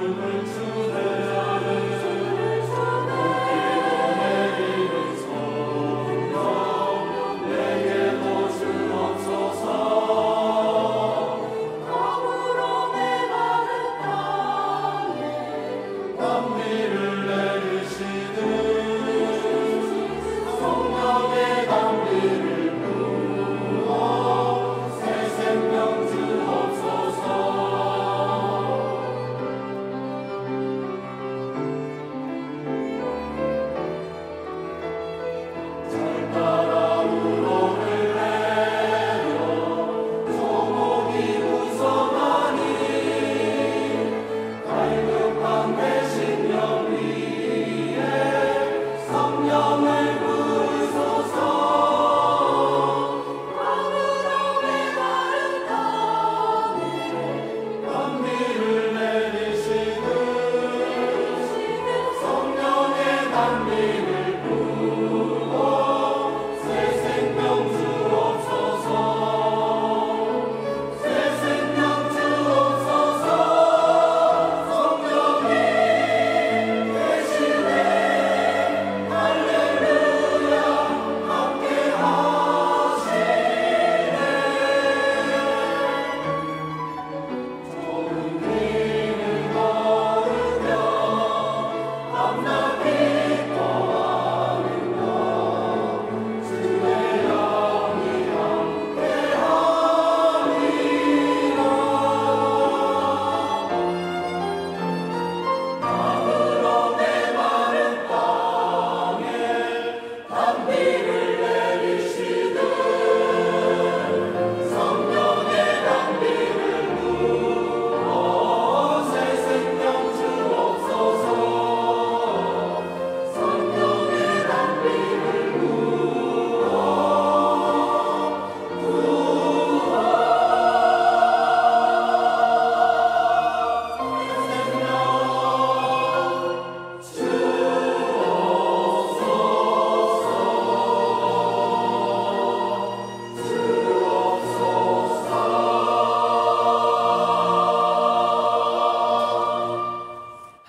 the works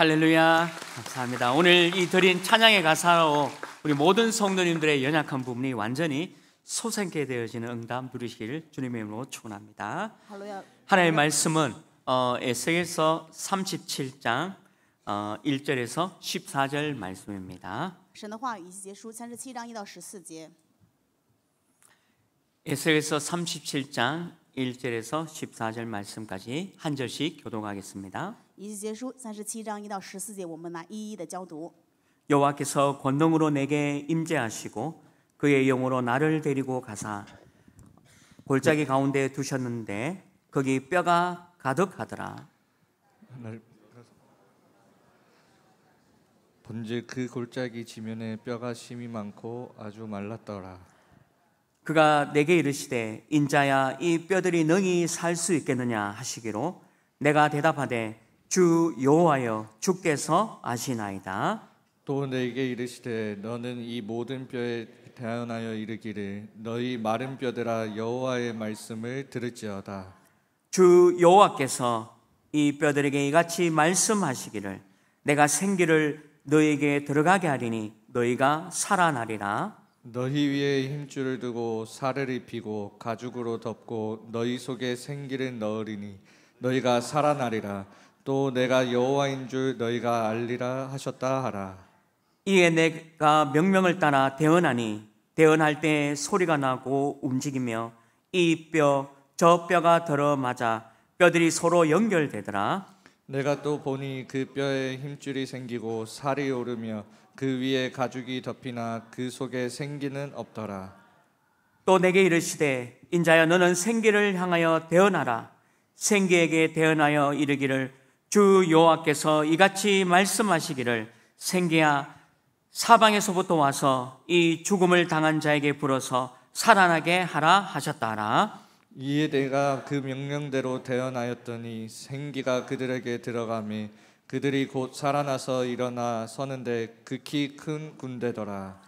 할렐루야. 감사합니다. 오늘 이 드린 찬양의 가사로 우리 모든 성도님들의 연약한 부분이 완전히 소생케 되어지는 응답 누리시기를 주님의 이름으로 축원합니다. 하나님의 말씀은 어, 에스겔서 37장 어, 1절에서 14절 말씀입니다. 에스겔서 37장 1절에서 14절 말씀까지 한 절씩 교독하겠습니다. 以及结束三十七章到十四节我们来一一的交读 여호와께서 권능으로 내게 임재하시고 그의 영으로 나를 데리고 가사 골짜기 가운데 두셨는데 거기 뼈가 가득하더라. 하늘 본즉 그 골짜기 지면에 뼈가 심이 많고 아주 말랐더라. 그가 내게 이르시되 인자야 이 뼈들이 능히 살 수 있겠느냐 하시기로 내가 대답하되 주 여호와여 주께서 아시나이다. 또 내게 이르시되 너는 이 모든 뼈에 대하여 이르기를 너희 마른 뼈들아 여호와의 말씀을 들을지어다. 주 여호와께서 이 뼈들에게 이같이 말씀하시기를 내가 생기를 너에게 들어가게 하리니 너희가 살아나리라. 너희 위에 힘줄을 두고 살을 입히고 가죽으로 덮고 너희 속에 생기를 넣으리니 너희가 살아나리라. 또 내가 여호와인 줄 너희가 알리라 하셨다 하라. 이에 내가 명령을 따라 대언하니 대언할 때 소리가 나고 움직이며 이뼈저 뼈가 들어 맞아 뼈들이 서로 연결되더라. 내가 또 보니 그 뼈에 힘줄이 생기고 살이 오르며 그 위에 가죽이 덮이나 그 속에 생기는 없더라. 또 내게 이르시되 인자여 너는 생기를 향하여 대언하라. 생기에게 대언하여 이르기를 주 여호와께서 이같이 말씀하시기를 생계야 사방에서부터 와서 이 죽음을 당한 자에게 불어서 살아나게 하라 하셨다라. 이에 내가 그 명령대로 대언하였더니 생기가 그들에게 들어가며 그들이 곧 살아나서 일어나 서는데 극히 큰 군대더라.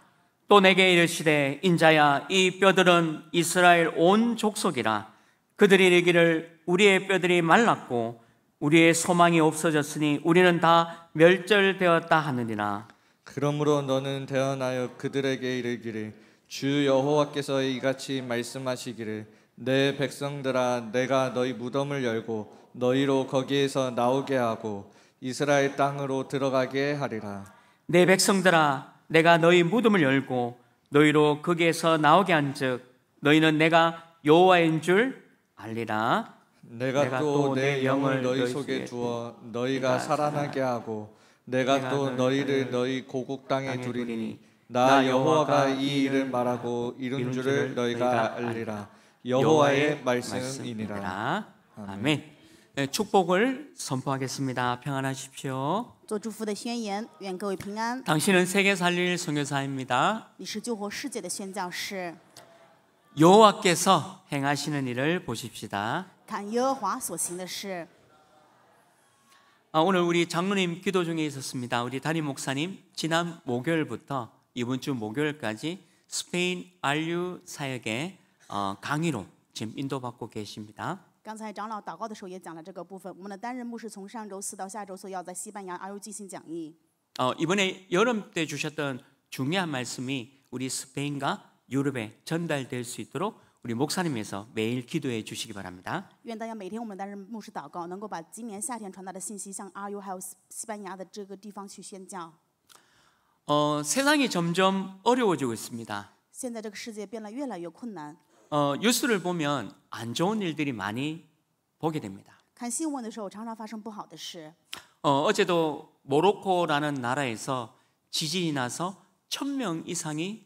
또 내게 이르시되 인자야 이 뼈들은 이스라엘 온 족속이라 그들이 이르기를 우리의 뼈들이 말랐고 우리의 소망이 없어졌으니 우리는 다 멸절되었다 하느니라. 그러므로 너는 대언하여 그들에게 이르기를 주 여호와께서 이같이 말씀하시기를 내 백성들아 내가 너희 무덤을 열고 너희로 거기에서 나오게 하고 이스라엘 땅으로 들어가게 하리라. 내 백성들아 내가 너희 무덤을 열고 너희로 거기에서 나오게 한즉 너희는 내가 여호와인 줄 알리라. 내가, 내가 또 내 영을 너희 속에 두어 너희가 살아나게 하고 내가, 또 너희를 너희 고국 땅에 두리니 나 여호와가 이 일을 말하고 이룬 줄을 너희가 알리라 여호와의 말씀이니라 아멘 네, 축복을 선포하겠습니다. 평안하십시오. 做祝福的宣言，愿各位平安。 당신은 세계 살릴 선교사입니다. 여호와께서 행하시는 일을 보십시다. 오늘 우리 장로님 기도 중에 있었습니다. 우리 담임 목사님 지난 목요일부터 이번 주 목요일까지 스페인 안류 사역의 어, 강의로 지금 인도받고 계십니다. 刚才长老祷告的时候也讲了这个部分。我们的单人牧师从上周四到下周四要在西班牙 RU 进行讲义。 어, 이번에 여름 때 주셨던 중요한 말씀이 우리 스페인과 유럽에 전달될 수 있도록 우리 목사님에서 매일 기도해 주시기 바랍니다. 愿大家每天我们的牧师祷告，能够把今年夏天传达的信息向阿尤还有西班牙的这个地方去宣教。 어, 세상이 점점 어려워지고 있습니다. 现在这个世界变得越来越困难。 어, 뉴스를 보면 안 좋은 일들이 많이 보게 됩니다. 看新闻的时候，常常发生不好的事。 어, 어제도 모로코라는 나라에서 지진이 나서 천명 이상이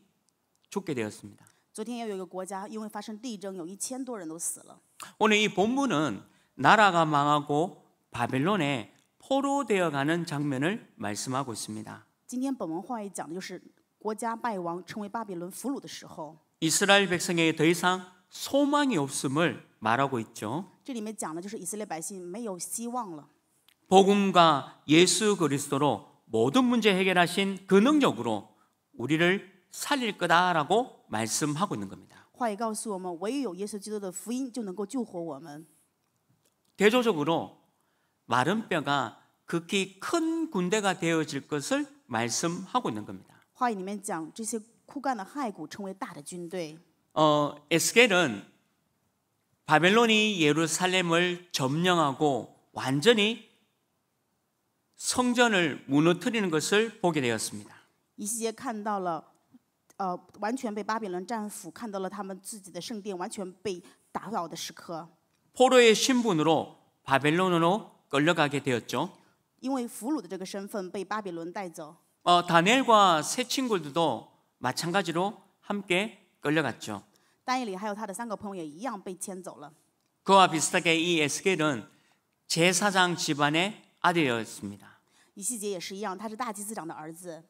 죽게 되었습니다. 昨天又有一个国家因为发生地震，有一千多人都死了。 오늘 이 본문은 나라가 망하고 바벨론에 포로되어 가는 장면을 말씀하고 있습니다. 今天本文话语讲的就是国家败亡，成为巴比伦俘虏的时候。 이스라엘 백성에더 이상 소망이 없음을 말하고 있죠. 这里面讲的就是以色列百姓没有希望了。 복음과 예수 그리스도로 모든 문제 해결하신 그 능력으로 우리를 살릴 거다라고 말씀하고 있는 겁니다. 대조적으로 마른 뼈가 극히 큰 군대가 되어질 것을 말씀하고 있는 겁니다. 에스겔은 바벨론이 예루살렘을 점령하고 완전히 성전을 무너뜨리는 것을 보게 되었습니다. 이시에 看到了呃，完全被巴比伦战俘，看到了他们自己的圣殿完全被打倒的时刻。 포로의 신분으로 바벨론으로 끌려가게 되었죠. 因为俘虏的这个身份被巴比伦带走。 어, 다니엘과 세 친구들도 마찬가지로 함께 끌려갔죠. 丹尼里还有他的三个朋友一样被牵走了。 그와 비슷하게 이 에스겔은 제사장 집안의 아들이었습니다. 以西结也是一样，他是大祭司长的儿子。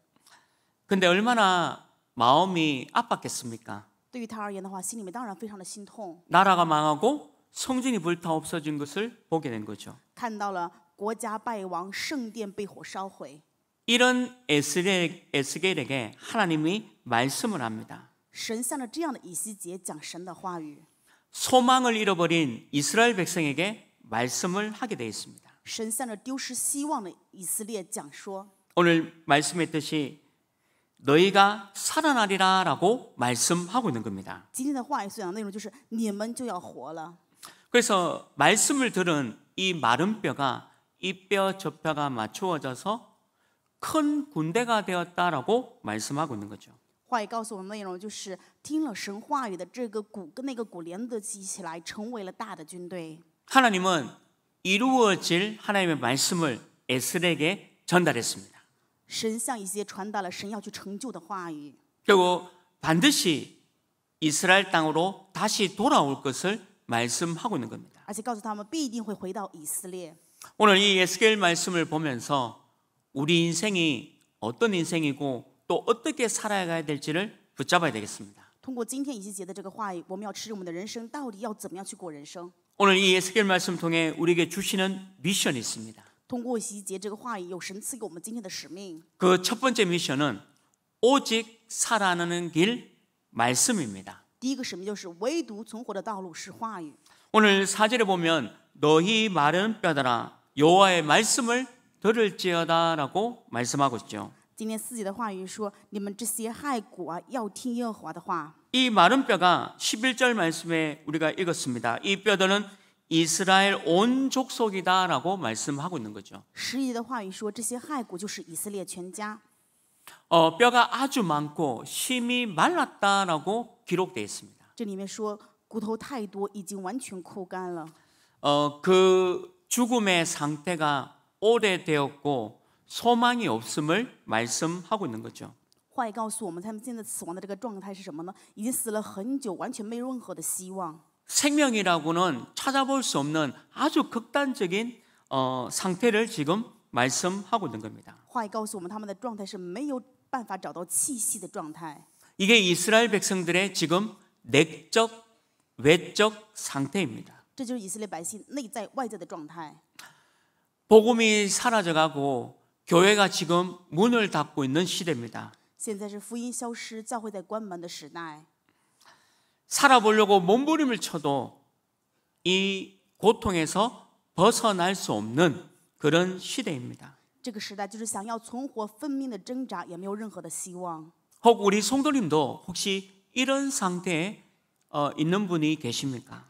근데 얼마나 마음이 아팠겠습니까? 对于他而言的话，心里面当然非常的心痛。 나라가 망하고 성전이 불타 없어진 것을 보게 된 거죠. 看到了国家败亡，圣殿被火烧毁， 이런 에스겔, 에스겔에게 하나님이 말씀을 합니다. 神向着这样的以西结讲神的话语， 소망을 잃어버린 이스라엘 백성에게 말씀을 하게 되어 있습니다. 神向着丢失希望的以色列讲说， 오늘 말씀했듯이 너희가 살아나리라라고 말씀하고 있는 겁니다. 그래서 말씀을 들은 이 마른 뼈가 이뼈저 뼈가 맞추어져서 큰 군대가 되었다라고 말씀하고 있는 거죠. 하나님은 이루어질 하나님의 말씀을 에스에게 전달했습니다. 神向以色列传达了神要去成就的话语。결국반드시이스라엘땅으로다시돌아올것을말씀하고있는겁니다而且告诉他们必定会回到以色列。오늘이에스겔말씀을보면서우리인생이어떤인생이고또어떻게살아가야될지를붙잡아야되겠습니다通过今天以西结的这个话语，我们要持我们的人生到底要怎么样去过人生？오늘이에스겔말씀통해우리에게주시는미션이있습니다 通过洗节这个话语，有神赐给我们今天的使命。그 첫 번째 미션은 오직 살아나는 길 말씀입니다. 第一个使命就是唯独存活的道路是话语。 오늘 사절에 보면 너희 마른 뼈들아 여호와의 말씀을 들을지어다라고 말씀하고 있죠. 今天四节的话语说：“你们这些骸骨啊，要听耶和华的话。”이 마른 뼈가 11절 말씀에 우리가 읽었습니다. 이 뼈들은 이스라엘 온 족속이다라고 말씀하고 있는 거죠. 十一的话语说这些骸骨就是以色列全家. 어, 뼈가 아주 많고 심이 말랐다라고 기록되어 있습니다. 这里面说骨头太多已经完全枯干了. 어, 그 죽음의 상태가 오래되었고 소망이 없음을 말씀하고 있는 거죠. 坏告诉我们他们现在死亡的这个状态是什么呢已经死了很久完全没任何的希望 생명이라고는 찾아볼 수 없는 아주 극단적인 어, 상태를 지금 말씀하고 있는 겁니다. 告诉我们他们的状态是没有办法找到气息的状态 이게 이스라엘 백성들의 지금 내적 외적 상태입니다. 这就是以色列百姓内在外在的状态. 복음이 사라져가고 교회가 지금 문을 닫고 있는 시대입니다. 现在是福音消失，教会在关门的时代。 살아보려고 몸부림을 쳐도 이 고통에서 벗어날 수 없는 그런 시대입니다. 혹 우리 성도님도 혹시 이런 상태에 어, 있는 분이 계십니까?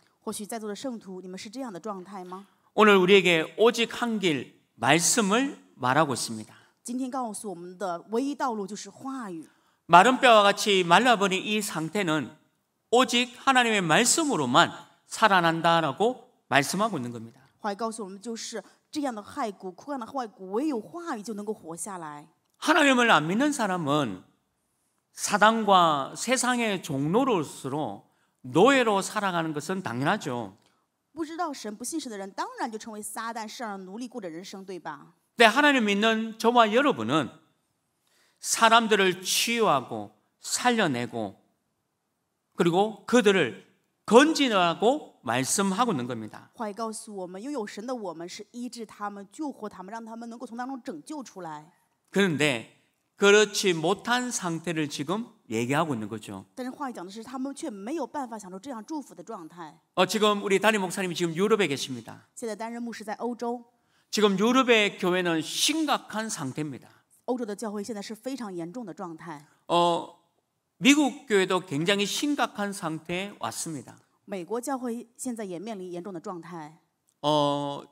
오늘 우리에게 오직 한 길 말씀을 말하고 있습니다. 今天 뼈와 같이 말라버린 이 상태는 오직 하나님의 말씀으로만 살아난다라고 말씀하고 있는 겁니다. 하나님을 안 믿는 사람은 사단과 세상의 종로로서 노예로 살아가는 것은 당연하죠. 不知道神不信神的人，当然就成为撒旦世上奴隶过的人生，对吧？근 하나님 믿는 저와 여러분은 사람들을 치유하고 살려내고 그리고 그들을 건지라고 말씀하고 있는 겁니다. 怀告诉我们，拥有神的我们是医治他们、救活他们，让他们能够从当中拯救出来。 그런데 그렇지 못한 상태를 지금 얘기하고 있는 거죠. 但是话语讲的是他们却没有办法享受这样祝福的状态。 어, 지금 우리 담임 목사님이 지금 유럽에 계십니다. 现在担任牧师在欧洲。 지금 유럽의 교회는 심각한 상태입니다. 欧洲的教会现在是非常严重的状态。어 미국 교회도 굉장히 심각한 상태에 왔습니다. 美国教会现在也面临严重的状态.어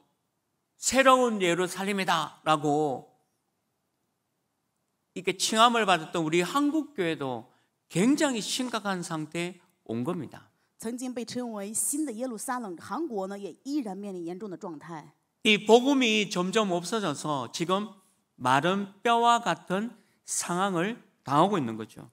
새로운 예루살렘이다라고 이렇게 칭함을 받았던 우리 한국 교회도 굉장히 심각한 상태에 온 겁니다. 曾经被称为新的耶路撒冷韩国呢也依然面临严重的状态이 복음이 점점 없어져서 지금 마른 뼈와 같은 상황을 당하고 있는 거죠.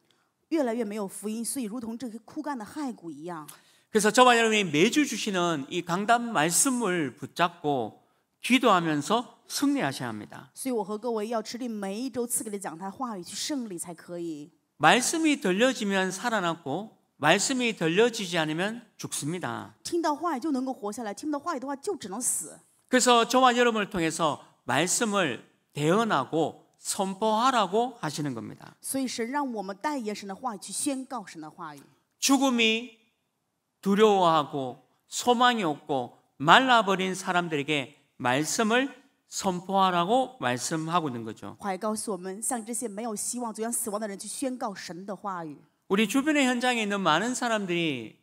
越来越没有福音，所以如同这些枯干的骸骨一样。 그래서 저와 여러분이 매주 주시는 이 강단 말씀을 붙잡고 기도하면서 승리하셔야 합니다. 所以我和各位要持定每一周赐给的讲台话语去胜利才可以. 말씀이 들려지면 살아났고 말씀이 들려지지 않으면 죽습니다. 听到话语就能够活下来，听不到话语的话就只能死. 그래서 저와 여러분을 통해서 말씀을 대언하고 선포하라고 하시는 겁니다. 죽음이 두려워하고 소망이 없고 말라버린 사람들에게 말씀을 선포하라고 말씀하고 있는 거죠. 怀告诉我们向这些没有希望、走向死亡的人去宣告神的话语. 우리 주변의 현장에 있는 많은 사람들이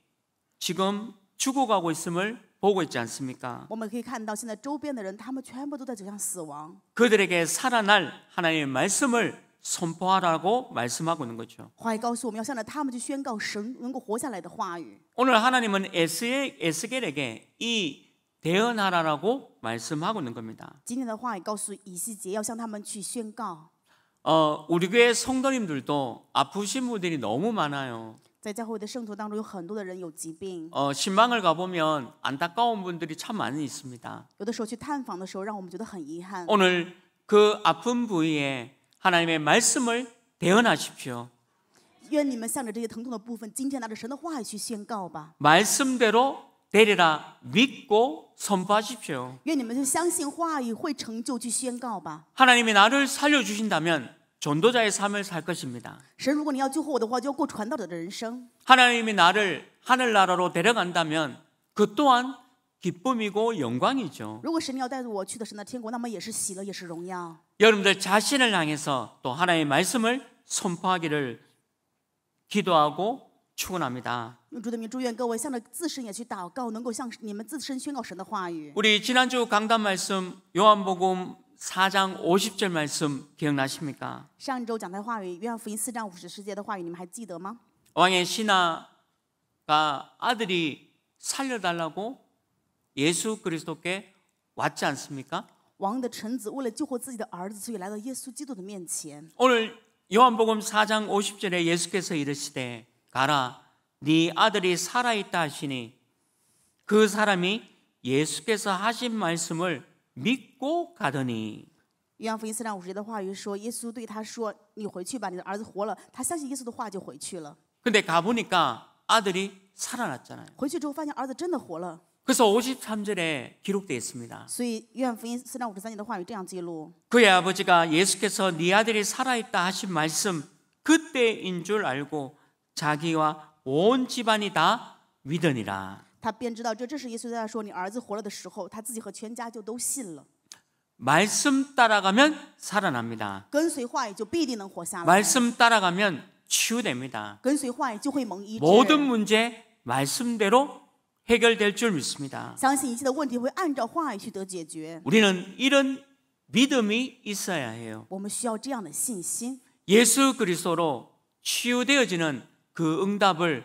지금 죽어가고 있음을 보고 있지 않습니까? 我们可以看到现在周边的人他们全部都在走向死亡. 그들에게 살아날 하나님의 말씀을 선포하라고 말씀하고 있는 거죠. 오늘 하나님은 에스겔에게 이 대언하라라고 말씀하고 있는 겁니다. 어, 우리 교회 성도님들도 아프신 분들이 너무 많아요. 在教会的圣徒当中，有很多的人有疾病。 어, 신을 가보면 안타까운 분들이 참 많이 있습니다. 有的时候去探访的时候，让我们觉得很遗憾。 오늘 그 아픈 부위에 하나님의 말씀을 대언하십시오. 愿你们向着这些疼痛的部分，今天拿着神的话语去宣告吧。 말씀대로 되리라 믿고 선포하십시오. 愿你们就相信话语会成就，去宣告吧。 하나님이 나를 살려주신다면 전도자의 삶을 살 것입니다. 하나님이 나를 하늘 나라로 데려간다면 그 또한 기쁨이고 영광이죠. 여러분들 자신을 향해서 또 하나님의 말씀을 선포하기를 기도하고 축원합니다. 우리 지난주 강단 말씀 요한복음 4장 50절 말씀 기억나십니까? 上周讲的话语，约翰福音四章五十节的话语，你们还记得吗？ 왕의 신하가 아들이 살려달라고 예수 그리스도께 왔지 않습니까? 王的臣子为了救活自己的儿子，所以来到耶稣基督的面前。 오늘 요한복음 4장 50절에 예수께서 이르시되 가라 네 아들이 살아 있다 하시니 그 사람이 예수께서 하신 말씀을 믿고 가더니 约翰福音四章五节的话语说耶稣对他说你回去吧你的儿子活了他相信耶稣的话就回去了 근데 가보니까 아들이 살아났잖아요. 回去之后发现儿子真的活了， 그래서 53절에 기록되어 있습니다. 所以约翰福音四章五十三节的话语这样记录： 그의 아버지가 예수께서 네 아들이 살아있다 하신 말씀 그때인 줄 알고 자기와 온 집안이 다 믿으니라. 他便知道这正是耶稣在说你儿子活了的时候，他自己和全家就都信了。 말씀 따라가면 살아납니다. 跟随话语就必定能活下来。 말씀 따라가면 치유됩니다. 跟随话语就会蒙医治。 모든 문제 말씀대로 해결될 줄 믿습니다. 相信一切的问题会按照话语去得解决。 우리는 이런 믿음이 있어야 해요. 我们需要这样的信心。 예수 그리스도로 치유되어지는 그 응답을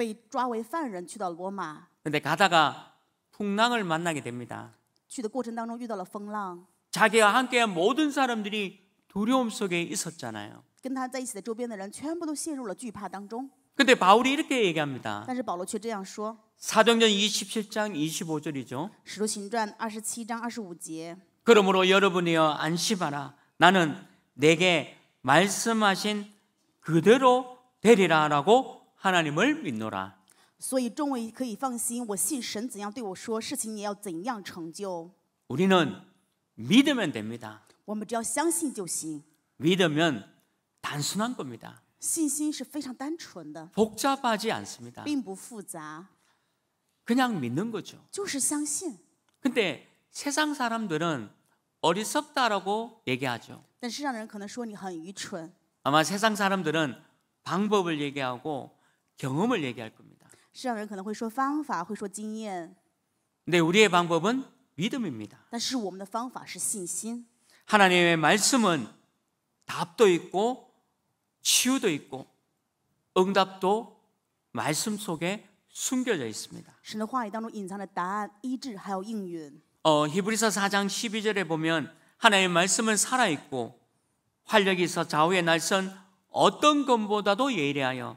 被抓为犯人去到罗马。데 가다가 풍랑을 만나게 됩니다. 자기와 함께한 모든 사람들이 두려움 속에 있었잖아요. 跟他데 바울이 이렇게 얘기합니다. 사도행전 27장 25절이죠. 使徒行 그러므로 여러분이여 안심하라. 나는 내게 말씀하신 그대로 되리라라고 하나님을 믿노라. 所以中文可以放心，我信神怎样对我说，事情也要怎样成就。 우리는 믿으면 됩니다. 我们只要相信就行。 믿으면 단순한 겁니다. 信心是非常单纯的， 복잡하지 않습니다. 并不复杂， 그냥 믿는 거죠. 就是相信。 근데 세상 사람들은 어리석다라고 얘기하죠. 但是让人可能说你很愚蠢， 아마 세상 사람들은 방법을 얘기하고 경험을 얘기할 겁니다. 世上人可能会说方法，会说经验。근데 우리의 방법은 믿음입니다. 但是我们的方法是信心。 하나님의 말씀은 답도 있고 치유도 있고 응답도 말씀 속에 숨겨져 있습니다. 神的话语当中隐藏的答案、医治还有应允。 어, 히브리서 4장 12절에 보면 하나님의 말씀은 살아 있고 활력이 있어 좌우의 날선 어떤 것보다도 예리하여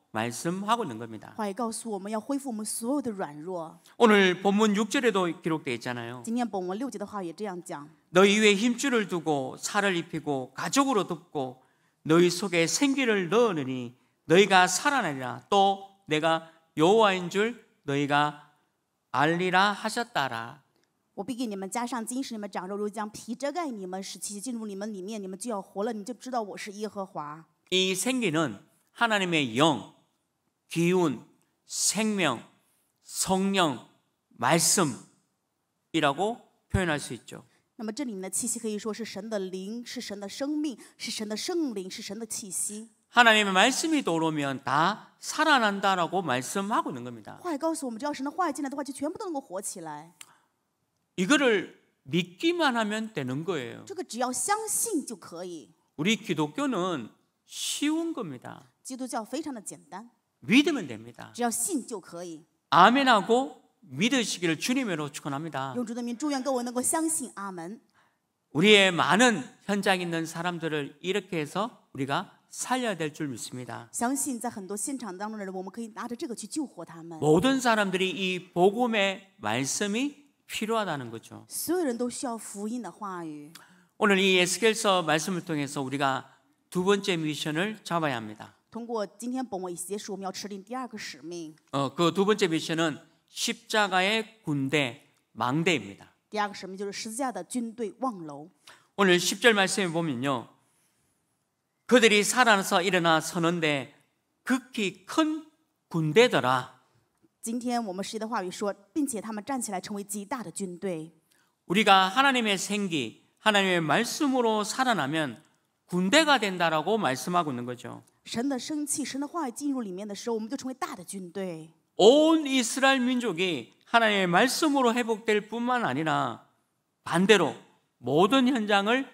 말씀하고 있는 겁니다. 오늘 본문 6절에도 기록되어 있잖아요. 너희 위에 힘줄을 두고 살을 입히고 가죽으로 덮고 너희 속에 생기를 넣으니 너희가 살아나리라 또 내가 여호와인 줄 너희가 알리라 하셨다라. 我必给你们加上金使你们长肉如将皮遮盖你们使气进入你们里面你们就要活了你就知道我是耶和华이생기는 하나님의 영, 기운, 생명, 성령, 말씀이라고 표현할 수 있죠. 那么这里面的气息可以说是神的灵，是神的生命，是神的圣灵，是神的气息。 하나님의 말씀이 들어오면 다 살아난다라고 말씀하고 있는 겁니다. 话语告诉我们，只要神的话语进来的话，就全部都能够活起来。 이거를 믿기만 하면 되는 거예요. 这个只要相信就可以。 우리 기독교는 쉬운 겁니다. 基督教非常的简单。 믿으면 됩니다. 아멘하고 믿으시기를 주님으로 축원합니다. 우리의 많은 현장에 있는 사람들을 이렇게 해서 우리가 살려야 될 줄 믿습니다. 모든 사람들이 이 복음의 말씀이 필요하다는 거죠. 오늘 이 에스겔서 말씀을 통해서 우리가 두 번째 미션을 잡아야 합니다. 通过今天本我以及我们要持定第二个使命 어, 그 두 번째 미션은 십자가의 군대 망대입니다. 第二个使命就是十字架的军队望楼。 오늘 1절 말씀에 보면요. 그들이 살아서 일어나 서는데 극히 큰 군대더라. 今天我们实际的话语说，并且他们站起来成为极大的军队。 우리가 하나님의 생기, 하나님의 말씀으로 살아나면 군대가 된다라고 말씀하고 있는 거죠. 神的生气神的话进入里面的时候온 이스라엘 민족이 하나님의 말씀으로 회복될 뿐만 아니라 반대로 모든 현장을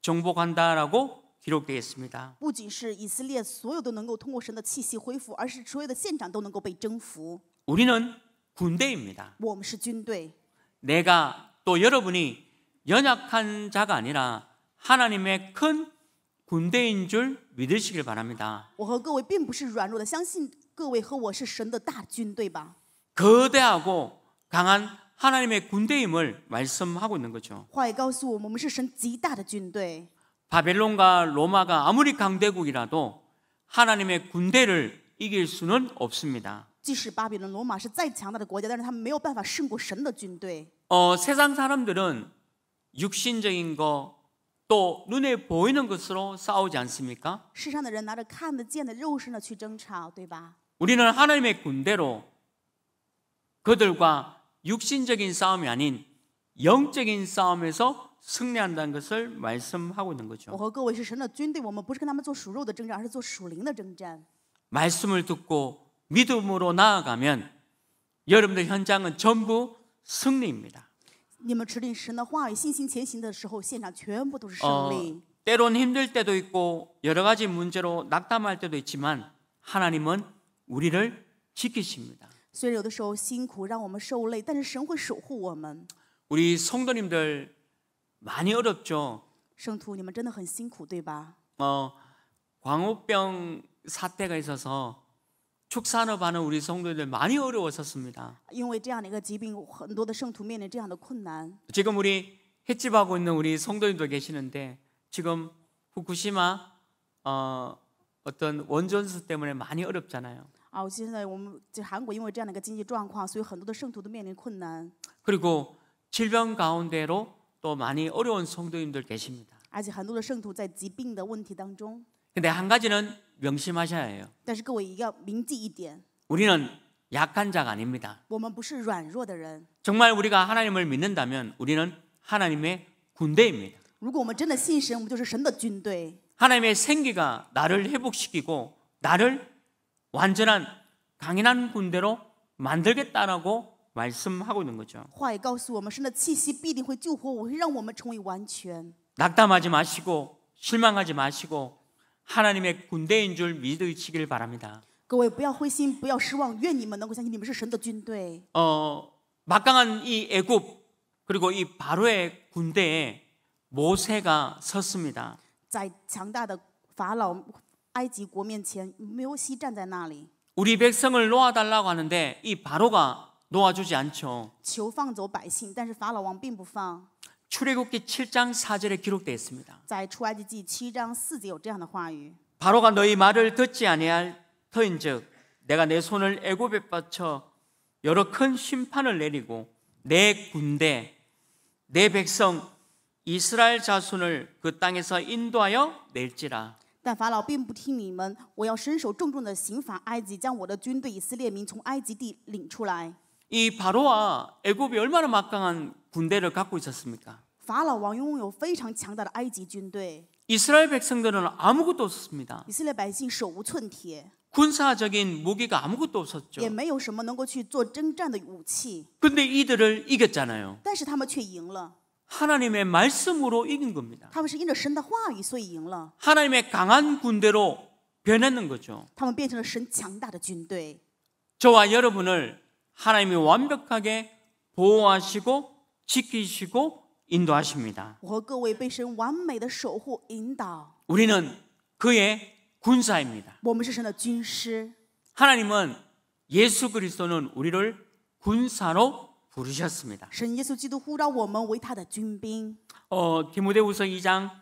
정복한다라고 기록되어 있습니다. 不仅是以色列所有都能够通过神的气息恢复，而是所有的现场都能够被征服. 우리는 군대입니다. 我们是军队. 내가 또 여러분이 연약한 자가 아니라 하나님의 큰 군대인 줄 믿으시길 바랍니다. 我和各位并不是软弱的相信各位和我是神的大军队吧 거대하고 강한 하나님의 군대임을 말씀하고 있는 거죠. 话语告诉我们，我们是神极大的军队。 바벨론과 로마가 아무리 강대국이라도 하나님의 군대를 이길 수는 없습니다. 即使巴比伦、罗马是再强大的国家，但是他们没有办法胜过神的军队。 어, 세상 사람들은 육신적인 거또 눈에 보이는 것으로 싸우지 않습니까? 世上的人拿着看得见的肉身的去争吵，对吧？ 우리는 하나님의 군대로 그들과 육신적인 싸움이 아닌 영적인 싸움에서 승리한다는 것을 말씀하고 있는 거죠. 我和各位是神的军队，我们不是跟他们做属肉的征战，而是做属灵的征战。 말씀을 듣고 믿음으로 나아가면 여러분들 현장은 전부 승리입니다. 你们持定神的话语，信心前行的时候，现场全部都是胜 어, 利。 때론 힘들 때도 있고 여러 가지 문제로 낙담할 때도 있지만 하나님은 우리를 지키십니다. 虽然有的时候辛苦，让我们受累，但是神会守护我们。 우리 성도님들 많이 어렵죠. 圣徒，你们真的很辛苦，对吧？어, 광우병 사태가 있어서 축산업하는 우리 성도들 많이 어려웠었습니다. 因为这样的一个疾病，很多的圣徒面临这样的困难。 지금 우리 햇집하고 있는 우리 성도님도 계시는데 지금 후쿠시마 어, 어떤 원전수 때문에 많이 어렵잖아요. 啊，现在我们这韩国因为这样的一个经济状况，所以很多的圣徒都面临困难。 그리고 질병 가운데로 또 많이 어려운 성도님들 계십니다. 而且很多的圣徒在疾病的问题当中。 근데 한 가지는 명심하셔야 해요. 但是各位要铭记一点. 우리는 약한 자가 아닙니다. 我们不是软弱的人. 정말 우리가 하나님을 믿는다면 우리는 하나님의 군대입니다. 如果我们真的信神，我们就是神的军队. 하나님의 생기가 나를 회복시키고 나를 완전한 강인한 군대로 만들겠다라고 말씀하고 있는 거죠. 话也告诉我们，神的气息必定会救活我，会让我们成为完全. 낙담하지 마시고 실망하지 마시고 하나님의 군대인 줄 믿으시길 바랍니다. 各位不要灰心，不要失望，愿你们能够相信你们是神的军队。 어, 막강한 이 애굽 그리고 이 바로의 군대에 모세가 섰습니다. 在强大的法老埃及国面前，摩西站在那里。 우리 백성을 놓아 달라고 하는데 이 바로가 놓아 주지 않죠. 求放走百姓，但是法老王并不放。 출애굽기 7장 4절에 기록되어 있습니다. 7章4节有 바로가 너희 말을 듣지 아니할 터인즉 내가 내 손을 애굽에 뻗쳐 여러 큰 심판을 내리고 내 군대 내 백성 이스라엘 자손을 그 땅에서 인도하여 낼지라. 但法老并不听你们，我要伸手重重的刑罚埃及，将我的军队以色列民从埃及地领出来。이 바로와 애굽이 얼마나 막강한 군대를 갖고 있었습니까? 法老王拥有非常强大的埃及军队， 이스라엘 백성들은 아무것도 없었습니다. 以色列百姓手无寸铁， 군사적인 무기가 아무것도 없었죠. 没有什么能够去做征战的武器， 근데 이들을 이겼잖아요. 但是他们却赢了。 하나님의 말씀으로 이긴 겁니다. 他们是因着神的话语，所以赢了。 하나님의 강한 군대로 변했는 거죠. 他们变成了神强大的军队。저와 여러분을 하나님이 완벽하게 보호하시고 지키시고 인도하십니다. 우리는 그의 군사입니다. 하나님은 예수 그리스도는 우리를 군사로 부르셨습니다. 어, 디모데후서 2장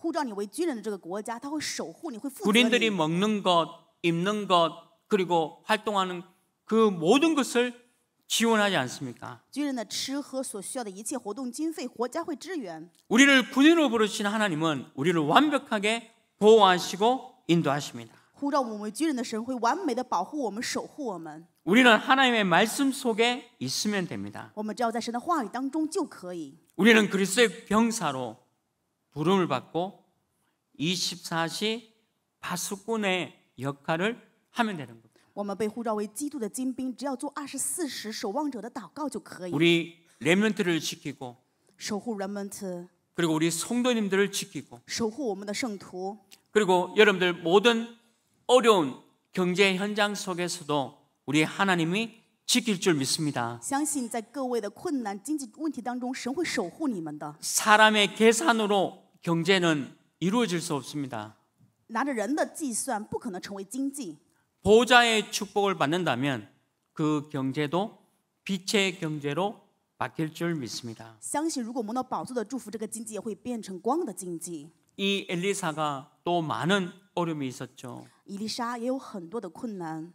护 군인들이 먹는 것, 입는 것, 그리고 활동하는 그 모든 것을 지원하지 않습니까? 军人的吃喝所需要的一切活动经费，国家会支援。 우리를 군인으로 부르신 하나님은 우리를 완벽하게 보호하시고 인도하십니다. 呼召我们为军人的神会完美的保护我们，守护我们。 우리는 하나님의 말씀 속에 있으면 됩니다. 우리는 그리스도의 병사로 부름을 받고 24시 파수꾼의 역할을 하면 되는 겁니다. 我们被呼召为基督的精兵，只要做二十四时守望者的祷告就可以。 우리 레멘트를 지키고 守护 r e m 그리고 우리 성도님들을 지키고 守护我们的圣徒。 그리고 여러분들 모든 어려운 경제 현장 속에서도 우리 하나님이 지킬 줄 믿습니다. 相信在各位的困难经济问题当中，神会守护你们的。 사람의 계산으로 경제는 이루어질 수 없습니다. 拿着人的计算不可能成为经济。 보좌의 축복을 받는다면 그 경제도 빛의 경제로 바뀔 줄 믿습니다. 相信如果我们的宝座的祝福，这个经济也会变成光的经济。이 엘리사가 또 많은 어려움이 있었죠. 伊丽莎也有很多的困难。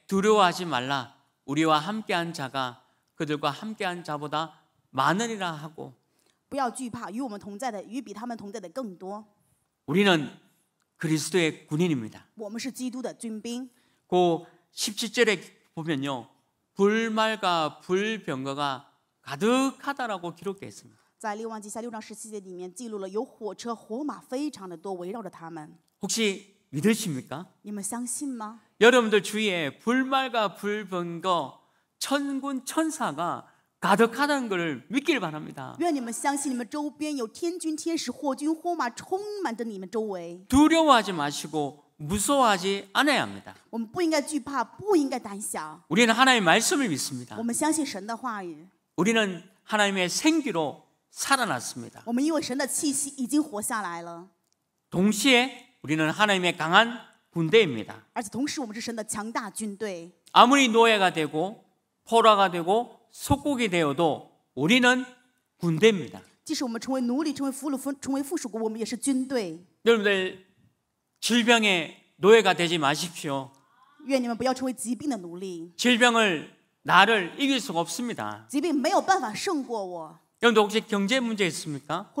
두려워하지 말라. 우리와 함께한 자가 그들과 함께한 자보다 많으리라 하고. 不要惧怕，与我们同在的与比他们同在的更多。 우리는 그리스도의 군인입니다. 我们是基督的军兵。고 17절에 보면요. 불말과 불병거가 가득하다라고 기록되어 있습니다. 혹시 믿으십니까? 여러분들 주위에 불말과 불번거 천군 천사가 가득하다는 것을 믿길 바랍니다. 두려워하지 마시고 무서워하지 않아야 합니다. 우리는 하나님의 말씀을 믿습니다. 우리는 하나님의 생기로 살아났습니다. 동시에 우리는 하나님의 강한 군대입니다. 아무리 노예가 되고 포로가 되고 속국이 되어도 우리는 군대입니다. 여러분들 질병의 노예가 되지 마십시오. 질병을 나를 이길 수가 없습니다. 여러분 혹시 경제 문제 있습니까?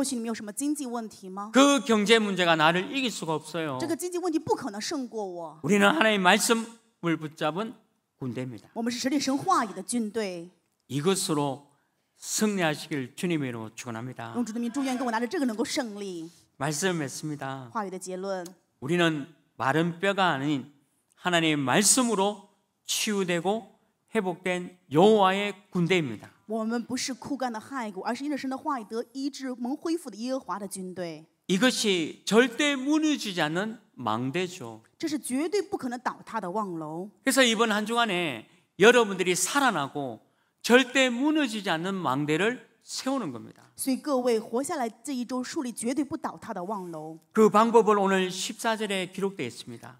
그 경제 문제가 나를 이길 수가 없어요. 우리는 하나님의 말씀을 붙잡은 군대입니다. 이것으로 승리하시길 주님의 이름으로 축원합니다. 말씀했습니다. 우리는 마른 뼈가 아닌 하나님의 말씀으로 치유되고 회복된 여호와의 군대입니다. 我们不是枯干的骸骨，而是因着神的话语得医治蒙恢复的耶和华的军队。 이것이 절대 무너지지 않는 망대죠. 그래서 이번 한 주간에 여러분들이 살아나고 절대 무너지지 않는 망대를 세우는 겁니다. 그 방법을 오늘 14절에 기록되어 있습니다.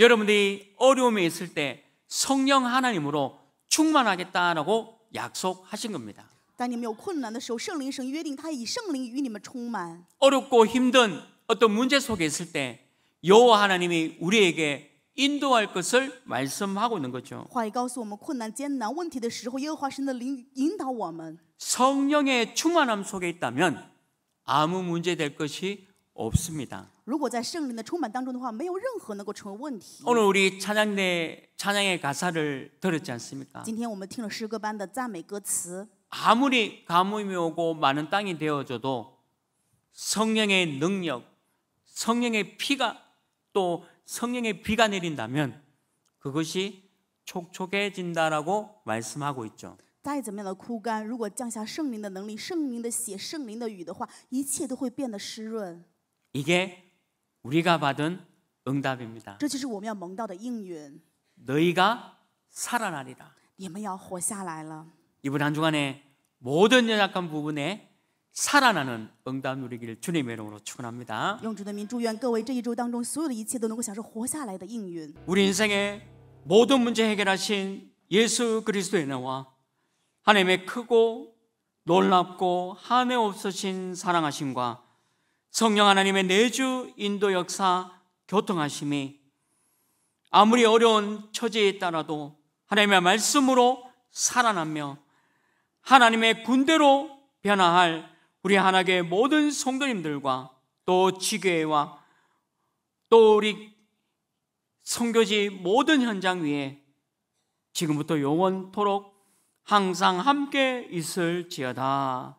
여러분들이 어려움에 있을 때 성령 하나님으로 충만하겠다라고 약속하신 겁니다. 어렵고 힘든 어떤 문제 속에 있을 때 여호와 하나님이 우리에게 인도할 것을 말씀하고 있는 거죠. 성령의 충만함 속에 있다면 아무 문제 될 것이 없습니다. 오늘 우리 찬양대 찬양의 가사를 들었지 않습니까? 아무리 가뭄이 오고 많은 땅이 되어줘도 성령의 능력, 성령의 피가 또 성령의 비가 내린다면 그것이 촉촉해진다라고 말씀하고 있죠. 再怎么样的枯干，如果降下圣灵的能力、圣灵的血、圣灵的雨的话，一切都会变得湿润。 이게 우리가 받은 응답입니다. 너희가 살아나리라. 이번 한 주간에 모든 연약한 부분에 살아나는 응답 누리기를 주님의 이름으로 축원합니다. 우리 인생의 모든 문제 해결하신 예수 그리스도의 은와 하나님의 크고 놀랍고 한해 없으신 사랑하심과 성령 하나님의 내주 인도 역사 교통하심이 아무리 어려운 처지에 따라도 하나님의 말씀으로 살아나며 하나님의 군대로 변화할 우리 하나의 모든 성도님들과 또 지교회와 또 우리 성교지 모든 현장 위에 지금부터 영원토록 항상 함께 있을지어다.